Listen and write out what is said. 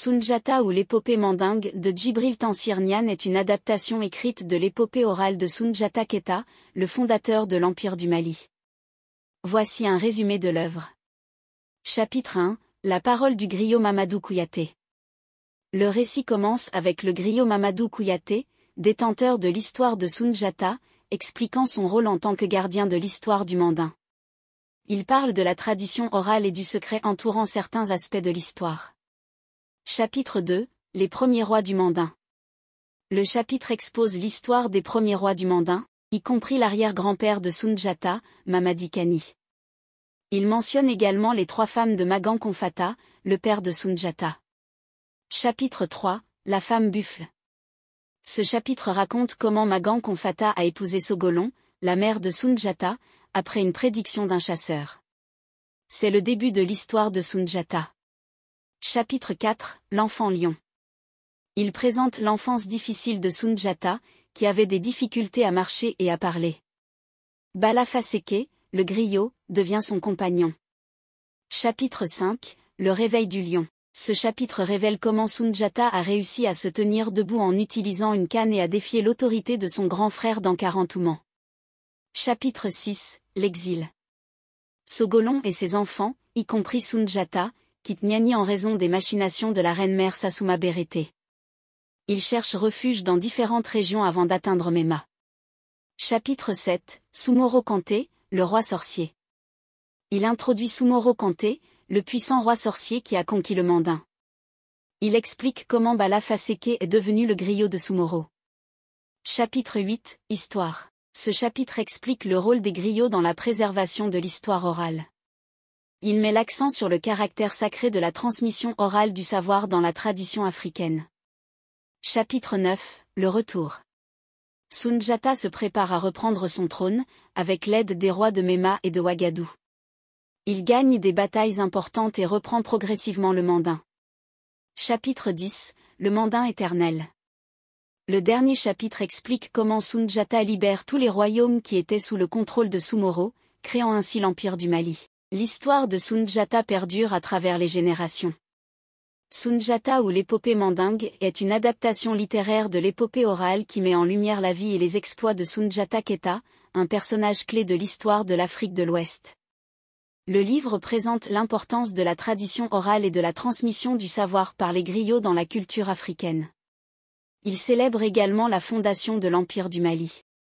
Sunjata ou l'épopée mandingue de Djibril Tansirnian est une adaptation écrite de l'épopée orale de Sunjata Keta, le fondateur de l'Empire du Mali. Voici un résumé de l'œuvre. Chapitre 1 La parole du griot Mamadou Kouyaté. Le récit commence avec le griot Mamadou Kouyaté, détenteur de l'histoire de Sunjata, expliquant son rôle en tant que gardien de l'histoire du Mandin. Il parle de la tradition orale et du secret entourant certains aspects de l'histoire. Chapitre 2 Les premiers rois du Mandin. Le chapitre expose l'histoire des premiers rois du Mandin, y compris l'arrière-grand-père de Sunjata, Mamadi Il mentionne également les trois femmes de Magan Konfata, le père de Sunjata. Chapitre 3 La femme buffle. Ce chapitre raconte comment Magan Konfata a épousé Sogolon, la mère de Sunjata, après une prédiction d'un chasseur. C'est le début de l'histoire de Sunjata. Chapitre 4 L'enfant lion. Il présente l'enfance difficile de Sunjata, qui avait des difficultés à marcher et à parler. Balafaseke, le griot, devient son compagnon. Chapitre 5 Le réveil du lion. Ce chapitre révèle comment Sunjata a réussi à se tenir debout en utilisant une canne et à défier l'autorité de son grand frère dans Chapitre 6 L'exil. Sogolon et ses enfants, y compris Sunjata, quitte en raison des machinations de la reine-mère Sasuma Bérété. Il cherche refuge dans différentes régions avant d'atteindre Mema. Chapitre 7 Soumoro Kanté, le roi sorcier. Il introduit Soumoro Kanté, le puissant roi sorcier qui a conquis le Mandin. Il explique comment Bala Faseke est devenu le griot de Soumoro. Chapitre 8 Histoire. Ce chapitre explique le rôle des griots dans la préservation de l'histoire orale il met l'accent sur le caractère sacré de la transmission orale du savoir dans la tradition africaine. Chapitre 9 Le retour Sunjata se prépare à reprendre son trône, avec l'aide des rois de Mema et de Wagadou. Il gagne des batailles importantes et reprend progressivement le Mandin. Chapitre 10 Le Mandin éternel Le dernier chapitre explique comment Sunjata libère tous les royaumes qui étaient sous le contrôle de Sumoro, créant ainsi l'empire du Mali. L'histoire de Sunjata perdure à travers les générations. Sunjata ou l'épopée mandingue est une adaptation littéraire de l'épopée orale qui met en lumière la vie et les exploits de Sunjata Keta, un personnage clé de l'histoire de l'Afrique de l'Ouest. Le livre présente l'importance de la tradition orale et de la transmission du savoir par les griots dans la culture africaine. Il célèbre également la fondation de l'Empire du Mali.